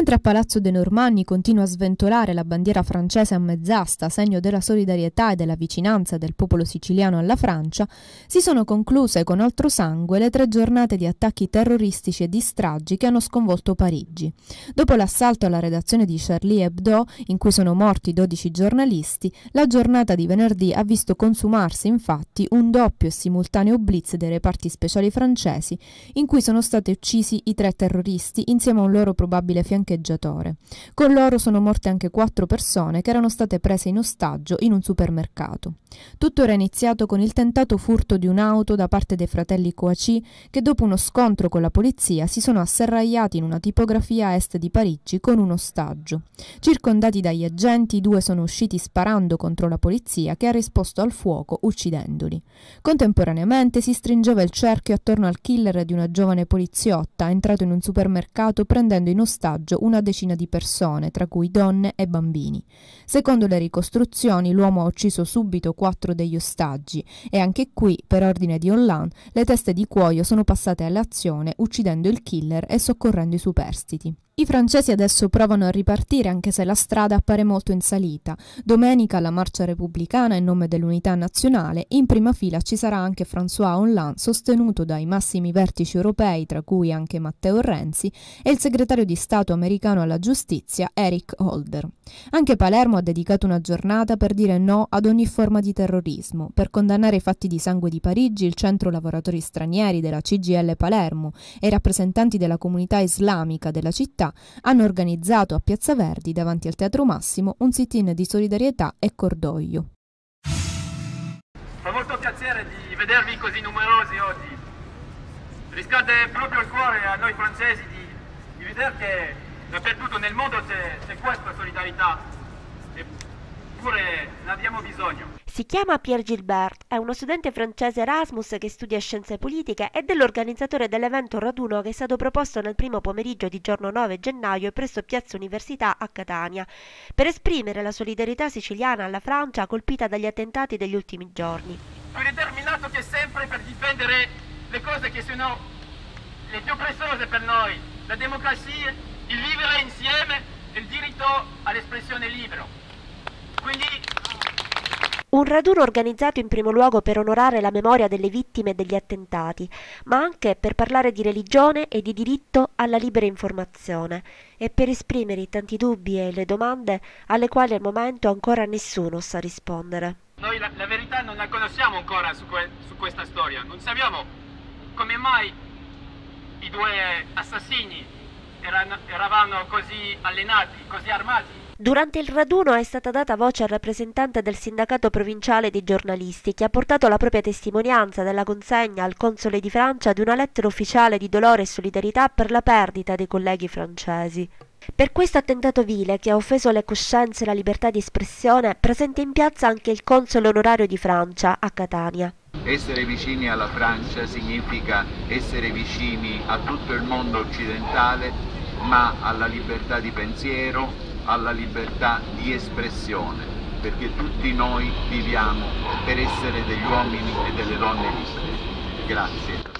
Mentre a Palazzo dei Normanni continua a sventolare la bandiera francese a mezz'asta, segno della solidarietà e della vicinanza del popolo siciliano alla Francia, si sono concluse con altro sangue le tre giornate di attacchi terroristici e di stragi che hanno sconvolto Parigi. Dopo l'assalto alla redazione di Charlie Hebdo, in cui sono morti 12 giornalisti, la giornata di venerdì ha visto consumarsi infatti un doppio e simultaneo blitz dei reparti speciali francesi, in cui sono stati uccisi i tre terroristi insieme a un loro probabile fiancaggio bancheggiatore. Con loro sono morte anche quattro persone che erano state prese in ostaggio in un supermercato. Tutto era iniziato con il tentato furto di un'auto da parte dei fratelli Coaci che dopo uno scontro con la polizia si sono asserragliati in una tipografia a est di Parigi con un ostaggio. Circondati dagli agenti, i due sono usciti sparando contro la polizia che ha risposto al fuoco uccidendoli. Contemporaneamente si stringeva il cerchio attorno al killer di una giovane poliziotta entrato in un supermercato prendendo in ostaggio una decina di persone, tra cui donne e bambini. Secondo le ricostruzioni, l'uomo ha ucciso subito quattro degli ostaggi e anche qui, per ordine di Hollande, le teste di cuoio sono passate all'azione uccidendo il killer e soccorrendo i superstiti. I francesi adesso provano a ripartire anche se la strada appare molto in salita. Domenica la marcia repubblicana in nome dell'unità nazionale in prima fila ci sarà anche François Hollande sostenuto dai massimi vertici europei tra cui anche Matteo Renzi e il segretario di Stato americano alla giustizia Eric Holder. Anche Palermo ha dedicato una giornata per dire no ad ogni forma di terrorismo, per condannare i fatti di sangue di Parigi il centro lavoratori stranieri della CGL Palermo e i rappresentanti della comunità islamica della città hanno organizzato a Piazza Verdi, davanti al Teatro Massimo, un sit-in di solidarietà e cordoglio. Fa molto piacere di vedervi così numerosi oggi. Riscalda proprio il cuore a noi francesi di, di vedere che dappertutto nel mondo c'è questa solidarietà, eppure ne abbiamo bisogno. Si chiama Pierre Gilbert, è uno studente francese Erasmus che studia scienze politiche ed è l'organizzatore dell'evento raduno che è stato proposto nel primo pomeriggio di giorno 9 gennaio presso Piazza Università a Catania, per esprimere la solidarietà siciliana alla Francia colpita dagli attentati degli ultimi giorni. Più determinato che sempre per difendere le cose che sono le più preziose per noi, la democrazia, il vivere insieme e il diritto all'espressione libera. Quindi un raduno organizzato in primo luogo per onorare la memoria delle vittime degli attentati, ma anche per parlare di religione e di diritto alla libera informazione e per esprimere i tanti dubbi e le domande alle quali al momento ancora nessuno sa rispondere. Noi la, la verità non la conosciamo ancora su, que, su questa storia, non sappiamo come mai i due assassini erano, eravamo così allenati, così armati. Durante il raduno è stata data voce al rappresentante del sindacato provinciale dei giornalisti che ha portato la propria testimonianza della consegna al console di Francia di una lettera ufficiale di dolore e solidarietà per la perdita dei colleghi francesi. Per questo attentato vile che ha offeso le coscienze e la libertà di espressione, presente in piazza anche il console onorario di Francia a Catania. Essere vicini alla Francia significa essere vicini a tutto il mondo occidentale, ma alla libertà di pensiero, alla libertà di espressione, perché tutti noi viviamo per essere degli uomini e delle donne liberi. Grazie.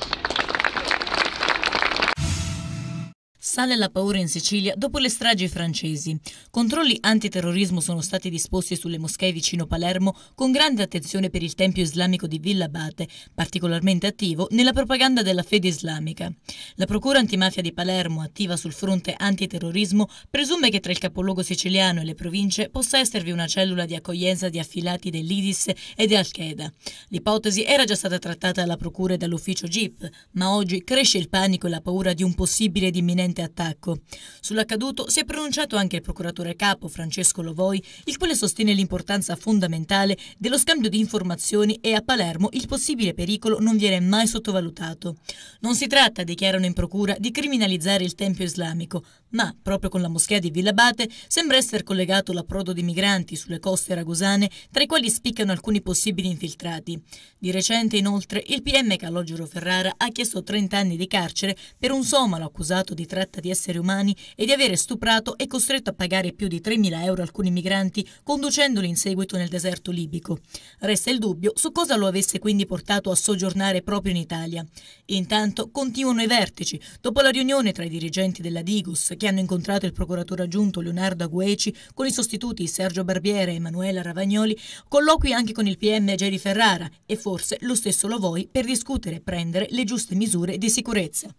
sale la paura in Sicilia dopo le stragi francesi. Controlli antiterrorismo sono stati disposti sulle moschee vicino Palermo con grande attenzione per il tempio islamico di Villa Abate, particolarmente attivo nella propaganda della fede islamica. La procura antimafia di Palermo, attiva sul fronte antiterrorismo, presume che tra il capoluogo siciliano e le province possa esservi una cellula di accoglienza di affilati dell'IDIS e di Al-Qaeda. L'ipotesi era già stata trattata alla procura e dall'ufficio GIP, ma oggi cresce il panico e la paura di un possibile ed imminente attacco attacco. Sull'accaduto si è pronunciato anche il procuratore capo Francesco Lovoi, il quale sostiene l'importanza fondamentale dello scambio di informazioni e a Palermo il possibile pericolo non viene mai sottovalutato. Non si tratta, dichiarano in procura, di criminalizzare il Tempio islamico, ma proprio con la moschea di Villabate sembra essere collegato l'approdo di migranti sulle coste ragusane, tra i quali spiccano alcuni possibili infiltrati. Di recente, inoltre, il PM Calogero Ferrara ha chiesto 30 anni di carcere per un somalo accusato di tratta tratta di esseri umani e di avere stuprato e costretto a pagare più di 3.000 euro alcuni migranti, conducendoli in seguito nel deserto libico. Resta il dubbio su cosa lo avesse quindi portato a soggiornare proprio in Italia. Intanto continuano i vertici. Dopo la riunione tra i dirigenti della Digus, che hanno incontrato il procuratore aggiunto Leonardo Agueci, con i sostituti Sergio Barbiere e Emanuela Ravagnoli, colloqui anche con il PM Geri Ferrara e forse lo stesso Lovoi per discutere e prendere le giuste misure di sicurezza.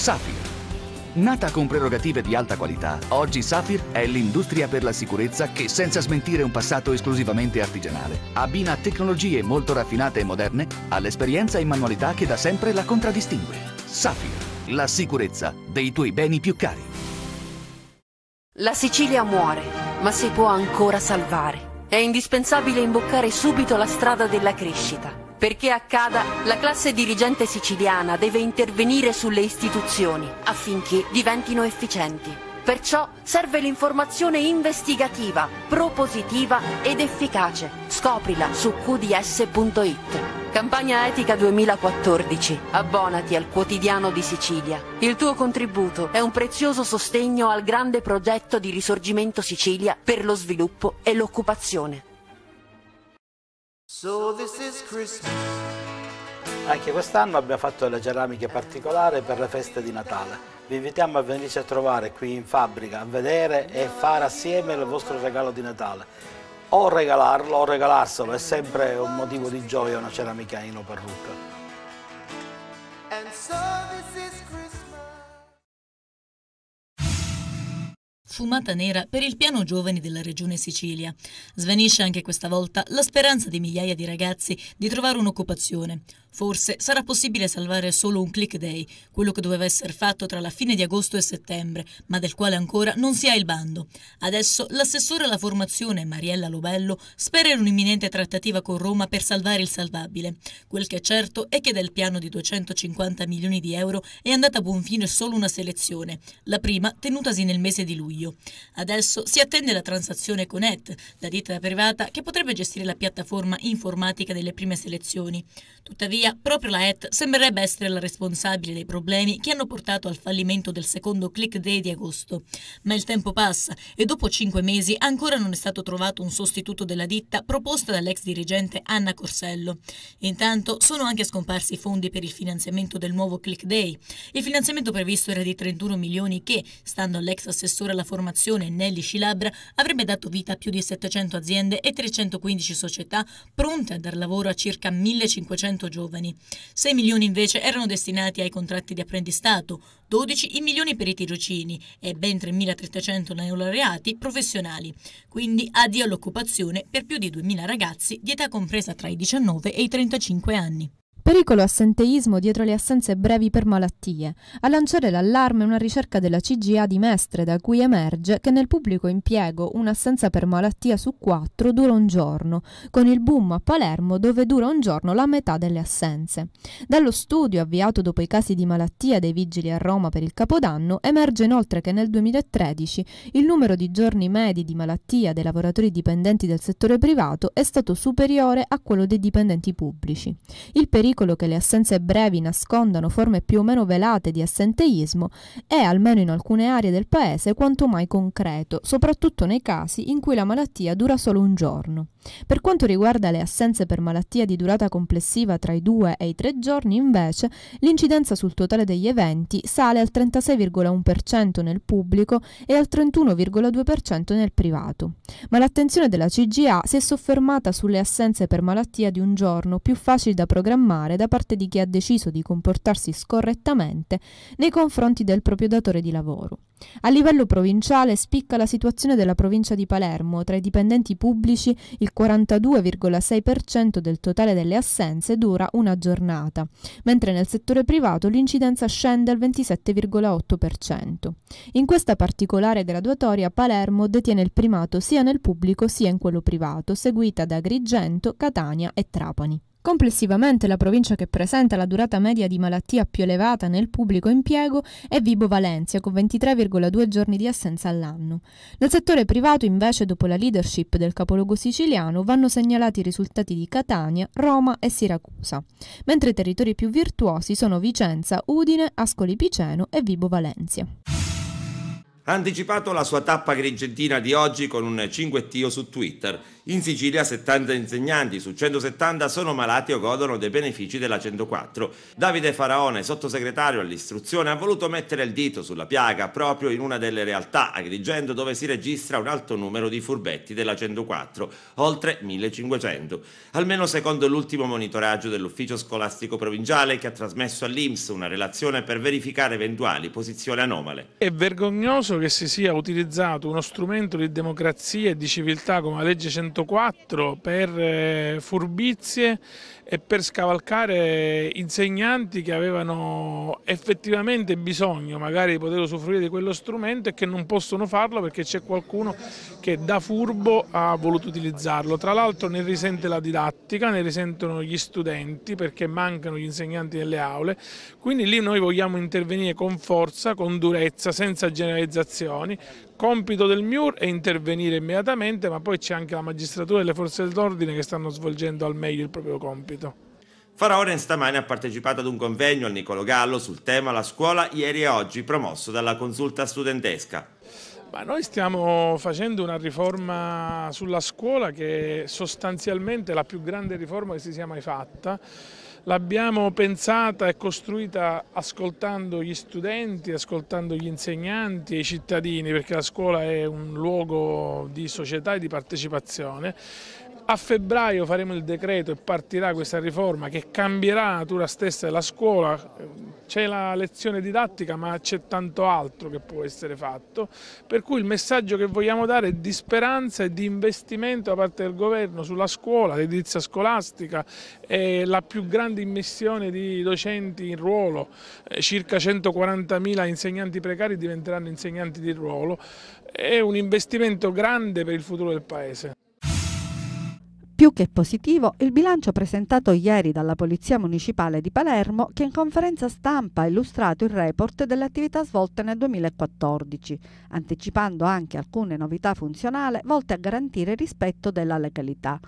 Safir. Nata con prerogative di alta qualità, oggi Safir è l'industria per la sicurezza che, senza smentire un passato esclusivamente artigianale, abbina tecnologie molto raffinate e moderne all'esperienza e manualità che da sempre la contraddistingue. Safir, la sicurezza dei tuoi beni più cari. La Sicilia muore, ma si può ancora salvare. È indispensabile imboccare subito la strada della crescita. Perché accada, la classe dirigente siciliana deve intervenire sulle istituzioni affinché diventino efficienti. Perciò serve l'informazione investigativa, propositiva ed efficace. Scoprila su qds.it. Campagna Etica 2014. Abbonati al quotidiano di Sicilia. Il tuo contributo è un prezioso sostegno al grande progetto di risorgimento Sicilia per lo sviluppo e l'occupazione. So Anche quest'anno abbiamo fatto delle ceramiche particolari per le feste di Natale. Vi invitiamo a venirci a trovare qui in fabbrica, a vedere e fare assieme il vostro regalo di Natale. O regalarlo o regalarselo, è sempre un motivo di gioia una ceramica in And so this is Christmas. Fumata nera per il piano giovani della regione Sicilia. Svanisce anche questa volta la speranza di migliaia di ragazzi di trovare un'occupazione. Forse sarà possibile salvare solo un click day, quello che doveva essere fatto tra la fine di agosto e settembre, ma del quale ancora non si ha il bando. Adesso l'assessore alla formazione Mariella Lobello spera in un'imminente trattativa con Roma per salvare il salvabile. Quel che è certo è che del piano di 250 milioni di euro è andata a buon fine solo una selezione, la prima tenutasi nel mese di luglio. Adesso si attende la transazione con ET, la ditta privata che potrebbe gestire la piattaforma informatica delle prime selezioni. Tuttavia Tuttavia, proprio la ET sembrerebbe essere la responsabile dei problemi che hanno portato al fallimento del secondo Click Day di agosto. Ma il tempo passa e dopo cinque mesi ancora non è stato trovato un sostituto della ditta proposta dall'ex dirigente Anna Corsello. Intanto sono anche scomparsi i fondi per il finanziamento del nuovo Click Day. Il finanziamento previsto era di 31 milioni che, stando all'ex assessore alla formazione Nelly Scilabra, avrebbe dato vita a più di 700 aziende e 315 società pronte a dar lavoro a circa 1500 giovani giovani. 6 milioni invece erano destinati ai contratti di apprendistato, 12 i milioni per i tirocini e ben 3.300 neolaureati professionali. Quindi addio all'occupazione per più di 2.000 ragazzi di età compresa tra i 19 e i 35 anni. Pericolo assenteismo dietro le assenze brevi per malattie. A lanciare l'allarme una ricerca della CGA di Mestre da cui emerge che nel pubblico impiego un'assenza per malattia su quattro dura un giorno, con il boom a Palermo dove dura un giorno la metà delle assenze. Dallo studio avviato dopo i casi di malattia dei vigili a Roma per il Capodanno emerge inoltre che nel 2013 il numero di giorni medi di malattia dei lavoratori dipendenti del settore privato è stato superiore a quello dei dipendenti pubblici. Il pericolo pericolo che le assenze brevi nascondano forme più o meno velate di assenteismo è, almeno in alcune aree del paese, quanto mai concreto, soprattutto nei casi in cui la malattia dura solo un giorno. Per quanto riguarda le assenze per malattia di durata complessiva tra i 2 e i 3 giorni, invece, l'incidenza sul totale degli eventi sale al 36,1% nel pubblico e al 31,2% nel privato. Ma l'attenzione della CGA si è soffermata sulle assenze per malattia di un giorno più facili da programmare regolare da parte di chi ha deciso di comportarsi scorrettamente nei confronti del proprio datore di lavoro. A livello provinciale spicca la situazione della provincia di Palermo, tra i dipendenti pubblici il 42,6% del totale delle assenze dura una giornata, mentre nel settore privato l'incidenza scende al 27,8%. In questa particolare graduatoria Palermo detiene il primato sia nel pubblico sia in quello privato, seguita da Agrigento, Catania e Trapani. Complessivamente la provincia che presenta la durata media di malattia più elevata nel pubblico impiego è Vibo Valencia con 23,2 giorni di assenza all'anno. Nel settore privato invece dopo la leadership del capoluogo siciliano vanno segnalati i risultati di Catania, Roma e Siracusa, mentre i territori più virtuosi sono Vicenza, Udine, Ascoli Piceno e Vibo Valencia. Ha anticipato la sua tappa grigentina di oggi con un cinguettio su Twitter. In Sicilia 70 insegnanti su 170 sono malati o godono dei benefici della 104. Davide Faraone, sottosegretario all'istruzione, ha voluto mettere il dito sulla piaga proprio in una delle realtà, Agrigento, dove si registra un alto numero di furbetti della 104, oltre 1500. Almeno secondo l'ultimo monitoraggio dell'ufficio scolastico provinciale che ha trasmesso all'Inps una relazione per verificare eventuali posizioni anomale. È vergognoso che si sia utilizzato uno strumento di democrazia e di civiltà come la legge 104 104 per eh, furbizie e per scavalcare insegnanti che avevano effettivamente bisogno magari di poter usufruire di quello strumento e che non possono farlo perché c'è qualcuno che da furbo ha voluto utilizzarlo. Tra l'altro ne risente la didattica, ne risentono gli studenti perché mancano gli insegnanti nelle aule, quindi lì noi vogliamo intervenire con forza, con durezza, senza generalizzazioni, compito del MIUR è intervenire immediatamente, ma poi c'è anche la magistratura e le forze dell'ordine che stanno svolgendo al meglio il proprio compito dibattito. Faraonen stamane ha partecipato ad un convegno al Nicolo Gallo sul tema La scuola ieri e oggi promosso dalla consulta studentesca. Ma noi stiamo facendo una riforma sulla scuola che è sostanzialmente la più grande riforma che si sia mai fatta. L'abbiamo pensata e costruita ascoltando gli studenti, ascoltando gli insegnanti e i cittadini, perché la scuola è un luogo di società e di partecipazione. A febbraio faremo il decreto e partirà questa riforma che cambierà la natura stessa della scuola. C'è la lezione didattica ma c'è tanto altro che può essere fatto. Per cui il messaggio che vogliamo dare è di speranza e di investimento da parte del governo sulla scuola, l'edilizia scolastica e la più grande immissione di docenti in ruolo. Eh, circa 140.000 insegnanti precari diventeranno insegnanti di ruolo. È un investimento grande per il futuro del Paese. Più che positivo il bilancio presentato ieri dalla Polizia Municipale di Palermo che in conferenza stampa ha illustrato il report delle attività svolte nel 2014, anticipando anche alcune novità funzionali volte a garantire il rispetto della legalità.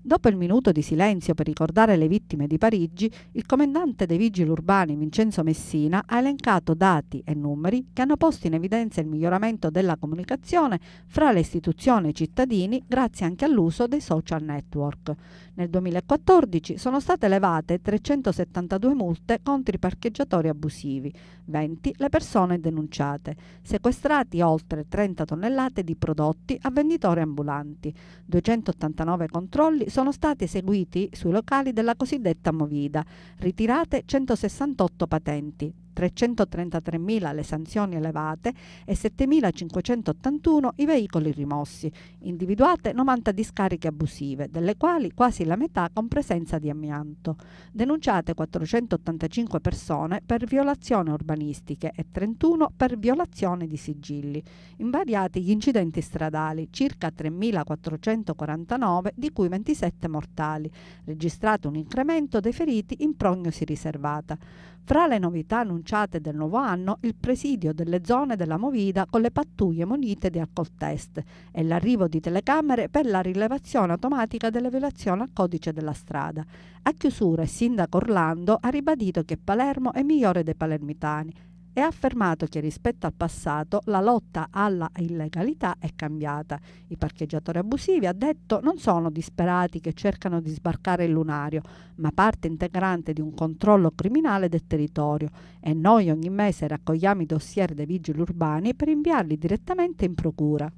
Dopo il minuto di silenzio per ricordare le vittime di Parigi, il comandante dei vigili urbani Vincenzo Messina ha elencato dati e numeri che hanno posto in evidenza il miglioramento della comunicazione fra le istituzioni e i cittadini grazie anche all'uso dei social network. Nel 2014 sono state elevate 372 multe contro i parcheggiatori abusivi, 20 le persone denunciate, sequestrati oltre 30 tonnellate di prodotti a venditori ambulanti, 289 controlli sono stati eseguiti sui locali della cosiddetta Movida, ritirate 168 patenti, 333.000 le sanzioni elevate e 7.581 i veicoli rimossi, individuate 90 discariche abusive, delle quali quasi la metà con presenza di amianto. Denunciate 485 persone per violazioni urbanistiche e 31 per violazione di sigilli. Invariati gli incidenti stradali, circa 3.449, di cui 27 mortali. Registrato un incremento dei feriti in prognosi riservata. Fra le novità annunciate annunciate del nuovo anno il presidio delle zone della Movida con le pattuglie munite di alcol test e l'arrivo di telecamere per la rilevazione automatica delle violazioni al codice della strada. A chiusura il sindaco Orlando ha ribadito che Palermo è migliore dei palermitani e ha affermato che rispetto al passato la lotta alla illegalità è cambiata. I parcheggiatori abusivi, ha detto, non sono disperati che cercano di sbarcare il lunario, ma parte integrante di un controllo criminale del territorio e noi ogni mese raccogliamo i dossier dei vigili urbani per inviarli direttamente in procura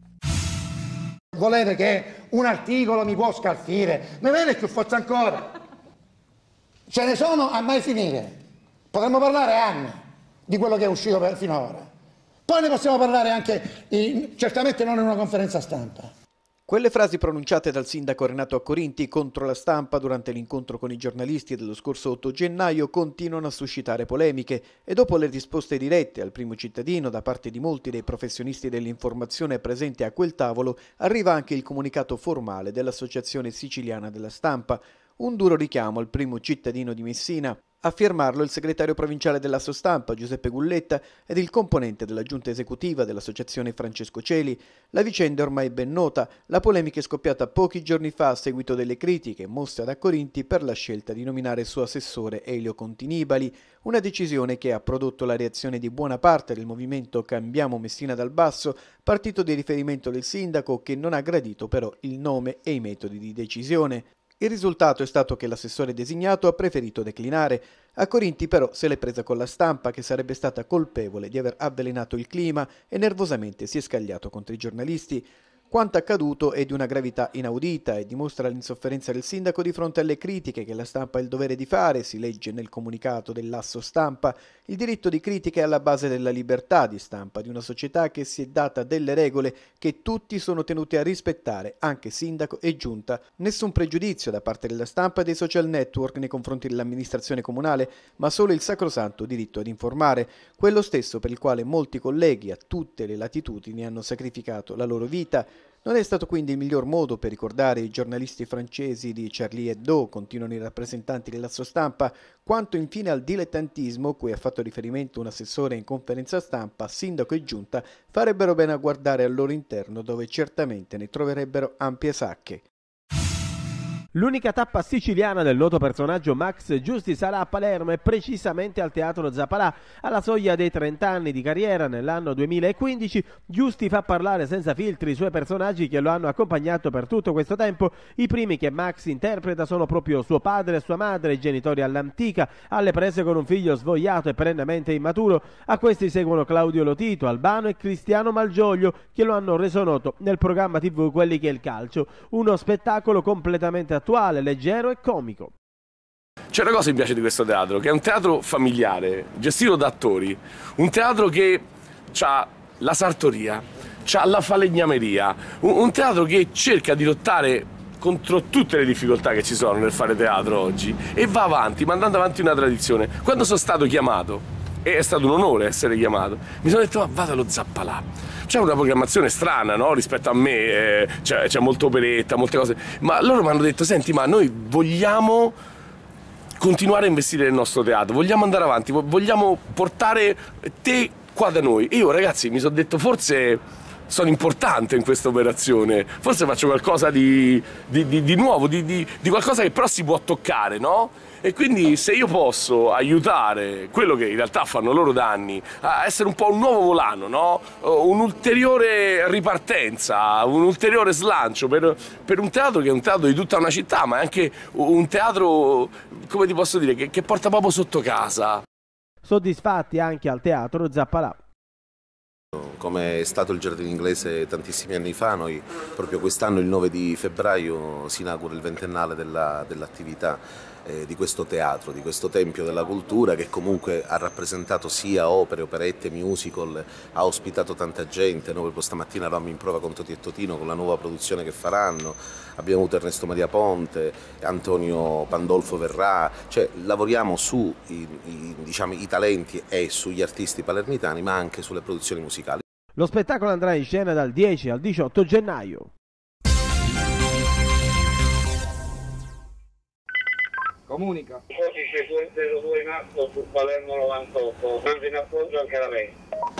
volete che un articolo mi può scalfire, ma vede più forza ancora. Ce ne sono a mai finire. Potremmo parlare anni di quello che è uscito per, fino ad ora. Poi ne possiamo parlare anche, in, certamente non in una conferenza stampa. Quelle frasi pronunciate dal sindaco Renato Accorinti contro la stampa durante l'incontro con i giornalisti dello scorso 8 gennaio continuano a suscitare polemiche e dopo le risposte dirette al primo cittadino da parte di molti dei professionisti dell'informazione presenti a quel tavolo arriva anche il comunicato formale dell'Associazione Siciliana della Stampa, un duro richiamo al primo cittadino di Messina a firmarlo il segretario provinciale della Sostampa Giuseppe Gulletta ed il componente della giunta esecutiva dell'associazione Francesco Celi. La vicenda è ormai ben nota, la polemica è scoppiata pochi giorni fa a seguito delle critiche mosse da Corinti per la scelta di nominare suo assessore Elio Continibali, una decisione che ha prodotto la reazione di buona parte del movimento Cambiamo Messina dal Basso, partito di riferimento del sindaco che non ha gradito però il nome e i metodi di decisione. Il risultato è stato che l'assessore designato ha preferito declinare. A Corinti però se l'è presa con la stampa che sarebbe stata colpevole di aver avvelenato il clima e nervosamente si è scagliato contro i giornalisti. Quanto accaduto è di una gravità inaudita e dimostra l'insofferenza del sindaco di fronte alle critiche che la stampa ha il dovere di fare, si legge nel comunicato dell'asso stampa. Il diritto di critica è alla base della libertà di stampa di una società che si è data delle regole che tutti sono tenuti a rispettare, anche sindaco e giunta. Nessun pregiudizio da parte della stampa e dei social network nei confronti dell'amministrazione comunale, ma solo il sacrosanto diritto ad informare, quello stesso per il quale molti colleghi a tutte le latitudini hanno sacrificato la loro vita non è stato quindi il miglior modo per ricordare i giornalisti francesi di Charlie Hebdo, continuano i rappresentanti della sua stampa, quanto infine al dilettantismo cui ha fatto riferimento un assessore in conferenza stampa, sindaco e giunta, farebbero bene a guardare al loro interno dove certamente ne troverebbero ampie sacche. L'unica tappa siciliana del noto personaggio Max Giusti sarà a Palermo e precisamente al Teatro Zapalà. Alla soglia dei 30 anni di carriera nell'anno 2015, Giusti fa parlare senza filtri i suoi personaggi che lo hanno accompagnato per tutto questo tempo. I primi che Max interpreta sono proprio suo padre e sua madre, i genitori all'antica, alle prese con un figlio svogliato e perennemente immaturo. A questi seguono Claudio Lotito, Albano e Cristiano Malgioglio che lo hanno reso noto nel programma TV Quelli che è il calcio, uno spettacolo completamente attuale, leggero e comico. C'è una cosa che mi piace di questo teatro, che è un teatro familiare, gestito da attori, un teatro che ha la sartoria, ha la falegnameria, un teatro che cerca di lottare contro tutte le difficoltà che ci sono nel fare teatro oggi e va avanti, mandando avanti una tradizione. Quando sono stato chiamato e è stato un onore essere chiamato. Mi sono detto, ma ah, vado allo Zappalà. C'è una programmazione strana no? rispetto a me, eh, c'è, molto molta operetta, molte cose, ma loro mi hanno detto, senti, ma noi vogliamo continuare a investire nel nostro teatro, vogliamo andare avanti, vogliamo portare te qua da noi. E io ragazzi mi sono detto, forse sono importante in questa operazione, forse faccio qualcosa di, di, di, di nuovo, di qualcosa che però si può toccare, no? E quindi se io posso aiutare quello che in realtà fanno loro danni a essere un po' un nuovo volano, no? un'ulteriore ripartenza, un ulteriore slancio per, per, un teatro che è un teatro di tutta una città, ma è anche un teatro, come ti posso dire, che, che porta proprio sotto casa. Soddisfatti anche al teatro Zappalà. Come è stato il giardino inglese tantissimi anni fa, noi proprio quest'anno, il 9 di febbraio, si inaugura il ventennale della, dell'attività eh, di questo teatro, di questo tempio della cultura che comunque ha rappresentato sia opere, operette, musical, ha ospitato tanta gente, noi proprio stamattina eravamo in prova con Toti e Totino con la nuova produzione che faranno, abbiamo avuto Ernesto Maria Ponte, Antonio Pandolfo verrà, cioè lavoriamo sui diciamo, i talenti e sugli artisti palermitani ma anche sulle produzioni musicali. Lo spettacolo andrà in scena dal 10 al 18 gennaio. comunica. Oggi c'è il 02 in atto su Palermo 98, mandi in appoggio anche la me.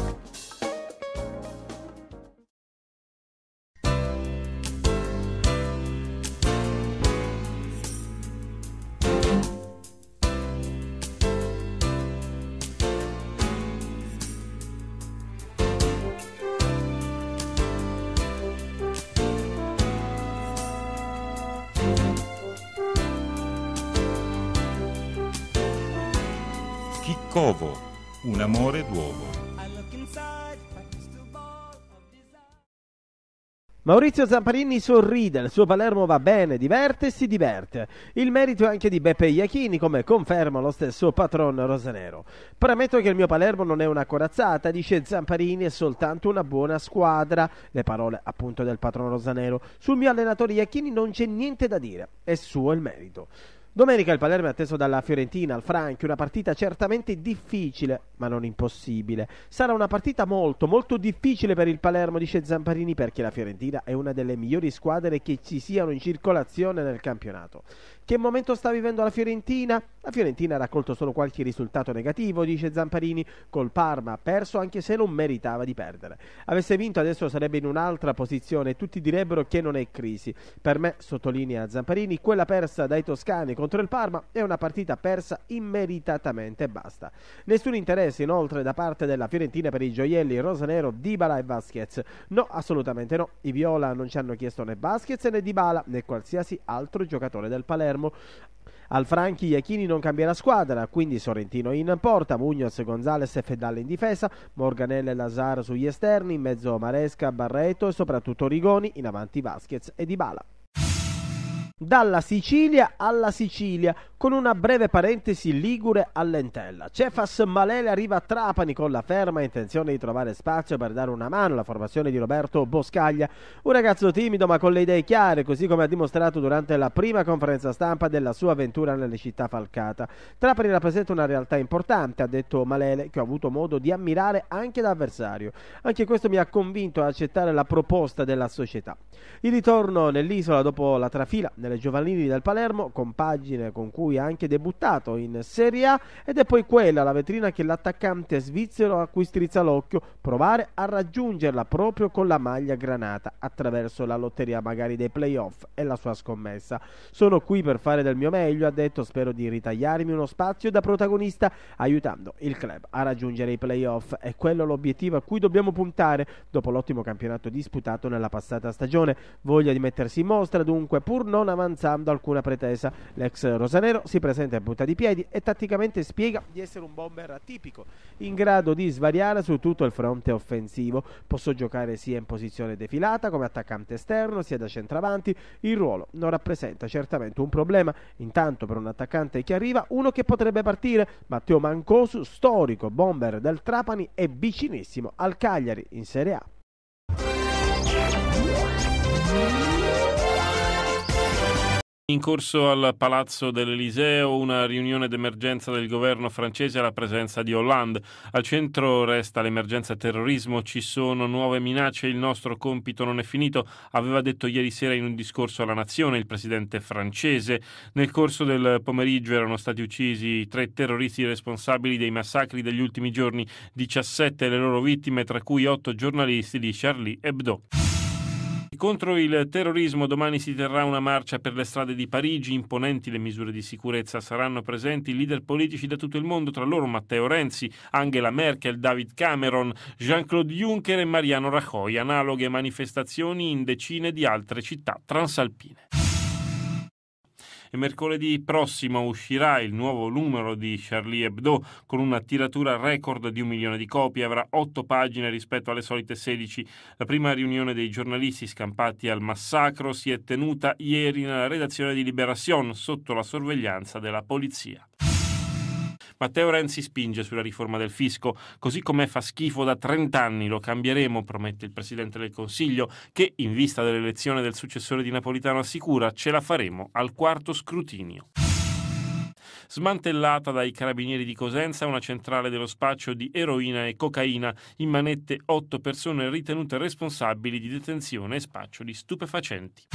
Covo, un amore d'uovo. Maurizio Zamparini sorride, il suo Palermo va bene, diverte e si diverte. Il merito è anche di Beppe Iachini, come conferma lo stesso patron rosanero. Premetto che il mio Palermo non è una corazzata, dice Zamparini, è soltanto una buona squadra. Le parole appunto del patron rosanero. Sul mio allenatore Iachini non c'è niente da dire, è suo il merito. Domenica il Palermo è atteso dalla Fiorentina al Franchi, una partita certamente difficile, ma non impossibile. Sarà una partita molto, molto difficile per il Palermo, dice Zamparini, perché la Fiorentina è una delle migliori squadre che ci siano in circolazione nel campionato. Che momento sta vivendo la Fiorentina? La Fiorentina ha raccolto solo qualche risultato negativo, dice Zamparini, col Parma ha perso anche se non meritava di perdere. Avesse vinto adesso sarebbe in un'altra posizione, tutti direbbero che non è crisi. Per me, sottolinea Zamparini, quella persa dai toscani contro il Parma è una partita persa immeritatamente e basta. Nessun interesse inoltre da parte della Fiorentina per i gioielli Rosanero, Dybala e Vasquez. No, assolutamente no. I Viola non ci hanno chiesto né Vasquez né Dybala né qualsiasi altro giocatore del Palermo. Palermo. Al Franchi Iachini non cambierà squadra, quindi Sorrentino in porta, Mugnoz, Gonzales e Feddalle in difesa, Morganella e Lazar sugli esterni, in mezzo Maresca, Barreto e soprattutto Rigoni, in avanti Vasquez e Dybala. Dalla Sicilia alla Sicilia, con una breve parentesi Ligure all'entella. Cefas Malele arriva a Trapani con la ferma intenzione di trovare spazio per dare una mano alla formazione di Roberto Boscaglia, un ragazzo timido ma con le idee chiare, così come ha dimostrato durante la prima conferenza stampa della sua avventura nelle città falcata. Trapani rappresenta una realtà importante, ha detto Malele, che ho avuto modo di ammirare anche da avversario. Anche questo mi ha convinto ad accettare la proposta della società. Il ritorno nell'isola dopo la trafila nelle giovanili del Palermo, con pagine con cui cui ha anche debuttato in Serie A ed è poi quella la vetrina che l'attaccante svizzero a cui strizza l'occhio provare a raggiungerla proprio con la maglia granata attraverso la lotteria magari dei playoff e la sua scommessa. Sono qui per fare del mio meglio, ha detto, spero di ritagliarmi uno spazio da protagonista aiutando il club a raggiungere i playoff. È quello l'obiettivo a cui dobbiamo puntare dopo l'ottimo campionato disputato nella passata stagione. Voglia di mettersi in mostra dunque pur non avanzando alcuna pretesa. L'ex Rosanero si presenta a punta di piedi e tatticamente spiega di essere un bomber atipico, in grado di svariare su tutto il fronte offensivo. Posso giocare sia in posizione defilata come attaccante esterno, sia da centravanti. Il ruolo non rappresenta certamente un problema, intanto per un attaccante che arriva, uno che potrebbe partire, Matteo Mancosu, storico bomber del Trapani, è vicinissimo al Cagliari in Serie A. In corso al Palazzo dell'Eliseo una riunione d'emergenza del governo francese alla presenza di Hollande. Al centro resta l'emergenza terrorismo, ci sono nuove minacce, il nostro compito non è finito, aveva detto ieri sera in un discorso alla nazione il presidente francese. Nel corso del pomeriggio erano stati uccisi tre terroristi responsabili dei massacri degli ultimi giorni, 17 le loro vittime, tra cui otto giornalisti di Charlie Hebdo. Contro il terrorismo domani si terrà una marcia per le strade di Parigi, imponenti le misure di sicurezza, saranno presenti leader politici da tutto il mondo, tra loro Matteo Renzi, Angela Merkel, David Cameron, Jean-Claude Juncker e Mariano Rajoy, analoghe manifestazioni in decine di altre città transalpine e mercoledì prossimo uscirà il nuovo numero di Charlie Hebdo con una tiratura record di un milione di copie, avrà otto pagine rispetto alle solite 16. La prima riunione dei giornalisti scampati al massacro si è tenuta ieri nella redazione di Liberation sotto la sorveglianza della polizia. Matteo Renzi spinge sulla riforma del fisco, così come fa schifo da 30 anni lo cambieremo, promette il Presidente del Consiglio, che in vista dell'elezione del successore di Napolitano assicura ce la faremo al quarto scrutinio smantellata dai carabinieri di Cosenza una centrale dello spaccio di eroina e cocaina, in manette otto persone ritenute responsabili di detenzione e spaccio di stupefacenti.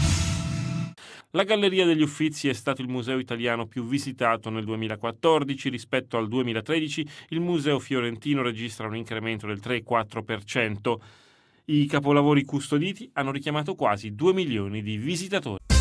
La Galleria degli Uffizi è stato il museo italiano più visitato nel 2014 rispetto al 2013, il museo fiorentino registra un incremento del 3-4%. I capolavori custoditi hanno richiamato quasi 2 milioni di visitatori.